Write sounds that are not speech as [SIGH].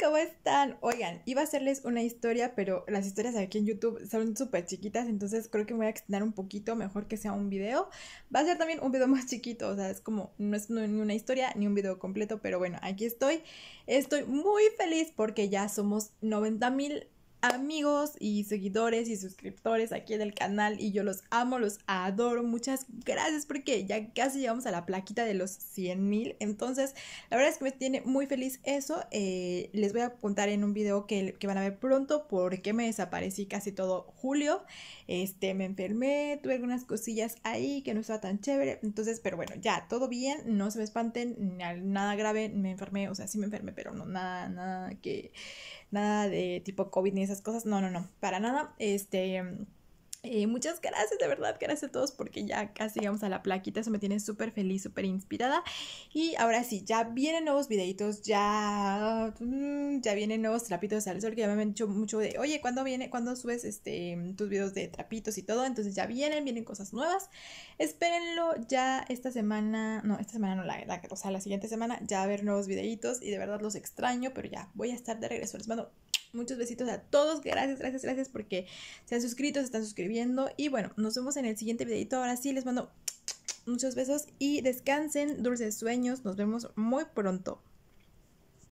¿cómo están? Oigan, iba a hacerles una historia, pero las historias aquí en YouTube son súper chiquitas, entonces creo que me voy a extender un poquito, mejor que sea un video. Va a ser también un video [LAUGHS] más chiquito, o sea, es como, no es ni una historia ni un video completo, pero bueno, aquí estoy. Estoy muy feliz porque ya somos 90 mil amigos y seguidores y suscriptores aquí en el canal y yo los amo, los adoro. Muchas gracias porque ya casi llegamos a la plaquita de los 100 mil. Entonces, la verdad es que me tiene muy feliz eso. Eh, les voy a contar en un video que, van a ver pronto porque me desaparecí casi todo julio. Este, me enfermé, tuve algunas cosillas ahí que no estaba tan chévere. Entonces, pero bueno, ya, todo bien, no se me espanten, nada grave, me enfermé, o sea, sí me enfermé, pero no nada, nada que, nada de tipo COVID ni esas cosas. No, no, no, para nada. Este, eh, muchas gracias, de verdad, gracias a todos porque ya casi llegamos a la plaquita, eso me tiene súper feliz, súper inspirada. Y ahora sí, ya vienen nuevos videitos, ya, mm, ya vienen nuevos trapitos al sol que ya me han hecho mucho de, oye, ¿cuándo viene, cuándo subes este, tus videos de trapitos y todo? Entonces ya vienen, vienen cosas nuevas. Espérenlo ya esta semana, no, esta semana no, la, la o sea, la siguiente semana ya va a haber nuevos videitos y de verdad los extraño, pero ya voy a estar de regreso. Les mando Muchos besitos a todos. Gracias, gracias, gracias porque se han suscrito, se están suscribiendo. Y bueno, nos vemos en el siguiente videito. Ahora sí, les mando muchos besos y descansen. Dulces sueños. Nos vemos muy pronto.